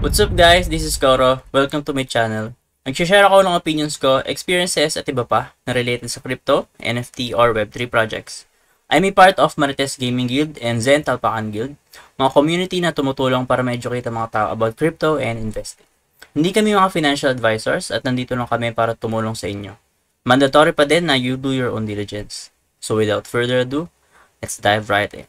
What's up guys? This is Koro. Welcome to my channel. Nag-share ako ng opinions ko, experiences at iba pa na related sa crypto, NFT, or Web3 projects. I'm a part of Marites Gaming Guild and Zen Talpakan Guild, mga community na tumutulong para ma-educate ang mga tao about crypto and investing. Hindi kami mga financial advisors at nandito lang kami para tumulong sa inyo. Mandatory pa din na you do your own diligence. So without further ado, let's dive right in.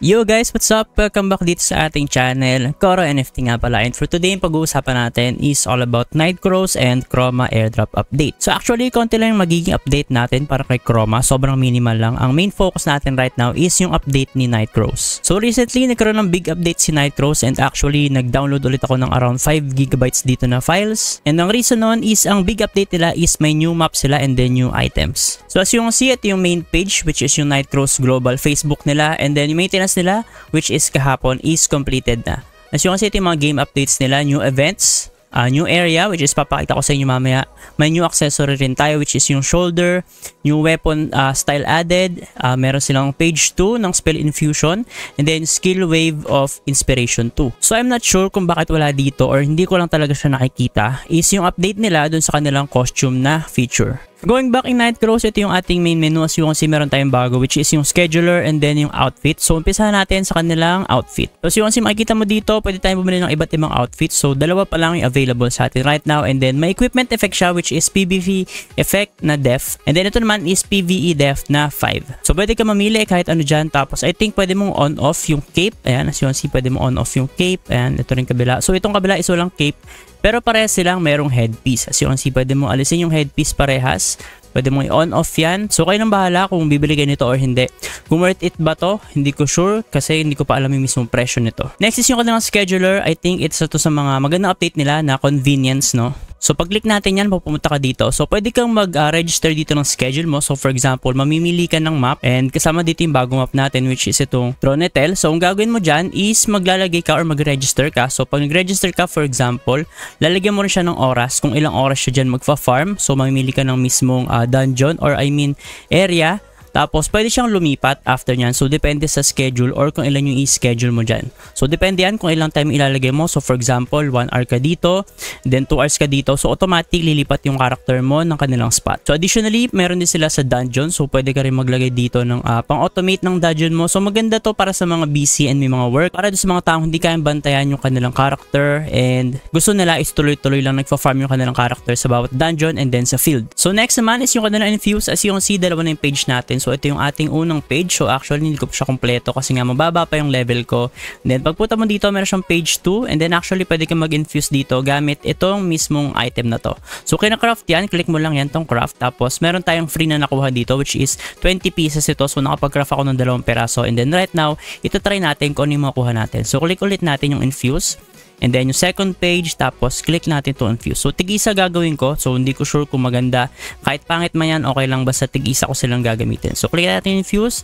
Yo guys, what's up? Welcome back dito sa ating channel, Koro NFT nga pala. And for today, yung pag-uusapan natin is all about Night Crows and Chroma airdrop update. So actually, konti lang yung magiging update natin para kay Chroma. Sobrang minimal lang. Ang main focus natin right now is yung update ni Night Crows. So recently, nagkaroon ng big update si Night Crows and actually, nag-download ulit ako ng around 5GB dito na files. And ang reason nun is ang big update nila is may new map sila and then new items. So as you can see, ito yung main page which is yung Night Global Facebook nila and then yung maintenance podcast nila which is kahapon is completed na. As you can see, ito yung mga game updates nila, new events, uh, new area which is papakita ko sa inyo mamaya. May new accessory rin tayo which is yung shoulder, new weapon uh, style added, uh, meron silang page 2 ng spell infusion, and then skill wave of inspiration 2. So I'm not sure kung bakit wala dito or hindi ko lang talaga siya nakikita is yung update nila dun sa kanilang costume na feature. Going back in Night Crows, ito yung ating main menu as yung kasi meron tayong bago which is yung scheduler and then yung outfit. So umpisahan natin sa kanilang outfit. So yung kasi makikita mo dito, pwede tayong bumili ng iba't ibang outfit. So dalawa pa lang yung available sa atin right now and then may equipment effect siya which is PVE effect na def and then ito naman is PVE def na 5. So pwede ka mamili kahit ano dyan tapos I think pwede mong on off yung cape. Ayan, as yung can pwede mo on off yung cape Ayan, ito rin kabila. So itong kabila is walang cape pero parehas silang merong headpiece. As you can see, pwede mo alisin yung headpiece parehas Pwede mong i-on-off yan. So, kayo nang bahala kung bibili kayo nito or hindi. Kung worth it ba to? Hindi ko sure kasi hindi ko pa alam yung mismong presyo nito. Next is yung kanilang scheduler. I think it's ito sa mga magandang update nila na convenience, no? So pag-click natin yan, pupunta ka dito. So pwede kang mag-register ah, uh, dito ng schedule mo. So for example, mamimili ka ng map and kasama dito yung bagong map natin which is itong Tronetel. So ang gagawin mo dyan is maglalagay ka or mag-register ka. So pag nag-register ka for example, lalagyan mo rin siya ng oras kung ilang oras siya dyan magfa-farm. So mamimili ka ng mismong uh, uh, dungeon or I mean area tapos, pwede siyang lumipat after nyan. So, depende sa schedule or kung ilan yung i-schedule mo dyan. So, depende yan kung ilang time ilalagay mo. So, for example, 1 hour ka dito, then 2 hours ka dito. So, automatic lilipat yung character mo ng kanilang spot. So, additionally, meron din sila sa dungeon. So, pwede ka rin maglagay dito ng uh, pang-automate ng dungeon mo. So, maganda to para sa mga busy and may mga work. Para sa mga taong hindi kayang bantayan yung kanilang character and gusto nila is tuloy-tuloy lang nagpa-farm yung kanilang character sa bawat dungeon and then sa field. So, next naman is yung kanilang infuse. As you can see, dalawa na yung page natin. So ito yung ating unang page. So actually hindi ko siya kompleto kasi nga mababa pa yung level ko. Then pagpunta mo dito meron siyang page 2 and then actually pwede kang mag-infuse dito gamit itong mismong item na to. So kina-craft yan, click mo lang yan tong craft. Tapos meron tayong free na nakuha dito which is 20 pieces ito. So nakapag-craft ako ng dalawang peraso and then right now ito try natin kung ano yung makuha natin. So click ulit natin yung infuse. And then yung second page, tapos click natin to on So tig-isa gagawin ko, so hindi ko sure kung maganda. Kahit pangit man yan, okay lang basta tig-isa ko silang gagamitin. So click natin yung fuse.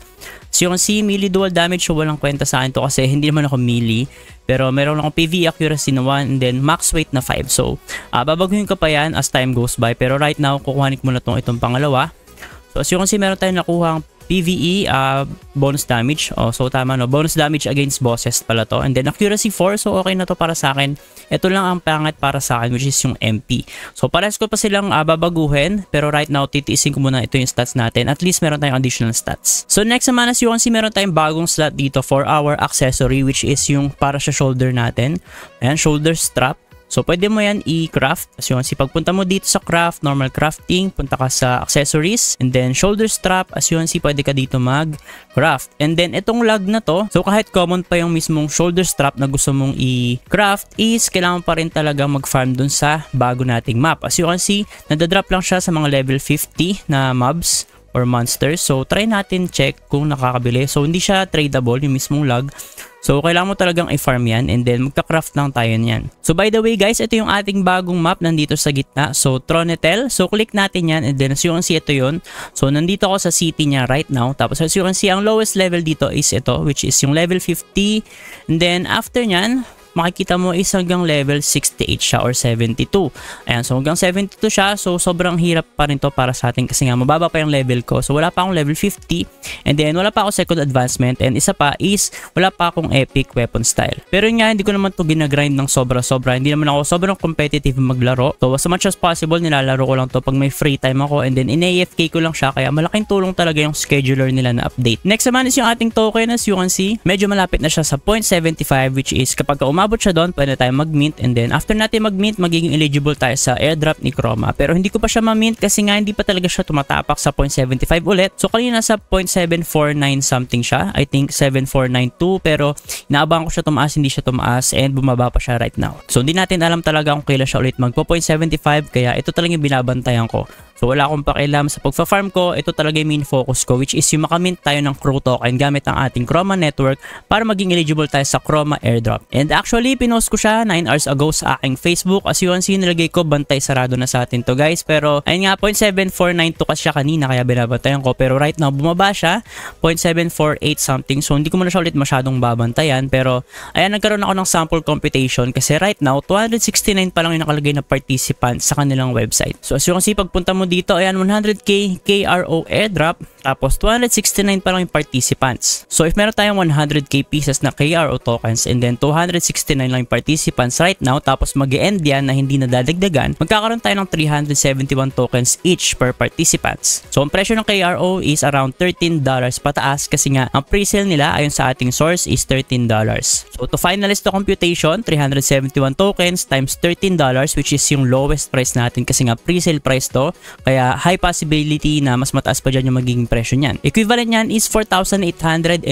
So yung can melee dual damage, so walang kwenta sa akin to kasi hindi naman ako melee. Pero meron akong PV accuracy na 1 and then max weight na 5. So uh, babaguhin ko pa yan as time goes by. Pero right now, kukuhanin ko muna tong itong pangalawa. So as you can see, meron tayong nakuha ang PvE, uh, ah, bonus damage. Oh, so tama no, bonus damage against bosses pala to. And then accuracy 4, so okay na to para sa akin. Ito lang ang pangat para sa akin which is yung MP. So parehas ko pa silang uh, babaguhin pero right now titiisin ko muna ito yung stats natin. At least meron tayong additional stats. So next naman as you can see meron tayong bagong slot dito for our accessory which is yung para sa shoulder natin. Ayan, shoulder strap. So, pwede mo yan i-craft. So, yun, si pagpunta mo dito sa craft, normal crafting, punta ka sa accessories, and then shoulder strap, as yun, si pwede ka dito mag-craft. And then, itong lag na to, so kahit common pa yung mismong shoulder strap na gusto mong i-craft, is kailangan pa rin talaga mag-farm dun sa bago nating map. As you can see, nadadrop lang siya sa mga level 50 na mobs or monsters. So try natin check kung nakakabili. So hindi siya tradable yung mismong log. So kailangan mo talagang i-farm yan and then magka-craft lang tayo niyan. So by the way guys, ito yung ating bagong map nandito sa gitna. So Tronetel, so click natin yan and then as you can see ito yun. So nandito ako sa city niya right now. Tapos as you can see, ang lowest level dito is ito which is yung level 50. And then after nyan, makikita mo is hanggang level 68 siya or 72. Ayan, so hanggang 72 siya, so sobrang hirap pa rin to para sa atin kasi nga mababa pa yung level ko. So wala pa akong level 50 and then wala pa ako second advancement and isa pa is wala pa akong epic weapon style. Pero nga, hindi ko naman to ginagrind ng sobra-sobra. Hindi naman ako sobrang competitive maglaro. So as much as possible, nilalaro ko lang to pag may free time ako and then in-AFK ko lang siya kaya malaking tulong talaga yung scheduler nila na update. Next naman is yung ating token as you can see, medyo malapit na siya sa 0.75 which is kapag umabot umabot siya doon, pwede tayo mag-mint and then after natin mag-mint, magiging eligible tayo sa airdrop ni Chroma. Pero hindi ko pa siya ma-mint kasi nga hindi pa talaga siya tumatapak sa 0.75 ulit. So kanina sa 0.749 something siya, I think 7492 pero inaabangan ko siya tumaas, hindi siya tumaas and bumaba pa siya right now. So hindi natin alam talaga kung kailan siya ulit magpo 0.75 kaya ito talaga yung binabantayan ko. So wala akong pakialam sa pagfa-farm ko, ito talaga yung main focus ko which is yung makamint tayo ng Crow token gamit ang ating Chroma network para maging eligible tayo sa Chroma airdrop. And actually, pinost ko siya 9 hours ago sa aking Facebook. As you can see, nilagay ko bantay sarado na sa atin to guys. Pero ayun nga, 0.749 kasi siya kanina kaya binabantayan ko. Pero right now, bumaba siya 0.748 something. So hindi ko muna siya ulit masyadong babantayan. Pero ayan, nagkaroon ako ng sample computation kasi right now, 269 pa lang yung nakalagay na participant sa kanilang website. So as you can see, pagpunta mo dito, ayan, 100k KRO airdrop, tapos 269 pa lang yung participants. So if meron tayong 100k pieces na KRO tokens and then 269 lang yung participants right now, tapos mag end yan na hindi nadadagdagan, magkakaroon tayo ng 371 tokens each per participants. So ang presyo ng KRO is around $13 pataas kasi nga ang presale nila ayon sa ating source is $13. So to finalize the computation, 371 tokens times $13 which is yung lowest price natin kasi nga presale price to kaya high possibility na mas mataas pa dyan yung magiging presyo niyan. Equivalent niyan is $4,823.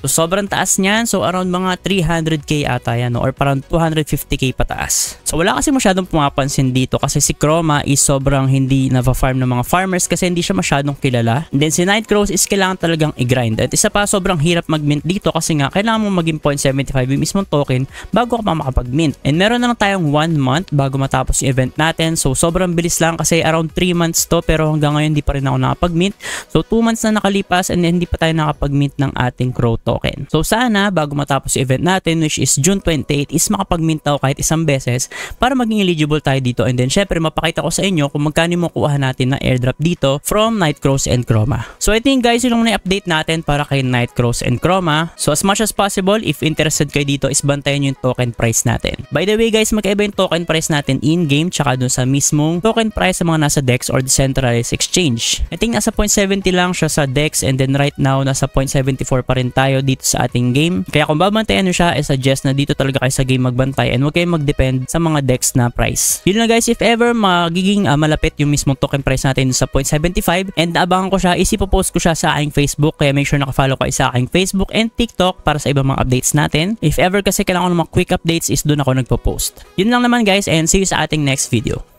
So sobrang taas niyan. So around mga 300k ata yan or parang 250k pataas. So wala kasi masyadong pumapansin dito kasi si Chroma is sobrang hindi na-farm ng mga farmers kasi hindi siya masyadong kilala. And then si Night Crows is kailangan talagang i-grind. At isa pa sobrang hirap mag-mint dito kasi nga kailangan mong maging 0.75 yung mismong token bago ka pa makapag-mint. And meron na lang tayong 1 month bago matapos yung event natin. So sobrang sobrang bilis lang kasi around 3 months to pero hanggang ngayon hindi pa rin ako nakapag-mint. So 2 months na nakalipas and hindi pa tayo nakapag-mint ng ating Crow token. So sana bago matapos yung event natin which is June 28 is makapag-mint tayo kahit isang beses para maging eligible tayo dito and then syempre mapakita ko sa inyo kung magkano yung kuha natin na airdrop dito from Night and Chroma. So I think guys yung na-update natin para kay Night and Chroma. So as much as possible if interested kayo dito is bantayan yung token price natin. By the way guys magkaiba yung token price natin in-game tsaka dun sa mismo yung token price sa mga nasa DEX or decentralized exchange. I think nasa 0.70 lang siya sa DEX and then right now nasa 0.74 pa rin tayo dito sa ating game. Kaya kung babantayan nyo siya, I suggest na dito talaga kayo sa game magbantay and huwag kayong mag-depend sa mga DEX na price. Yun na guys, if ever magiging uh, malapit yung mismong token price natin sa 0.75 and abangan ko siya, isipopost ko siya sa aking Facebook kaya make sure nakafollow kayo sa aking Facebook and TikTok para sa ibang mga updates natin. If ever kasi kailangan ko ng mga quick updates is doon ako nagpo-post. Yun lang naman guys and see you sa ating next video.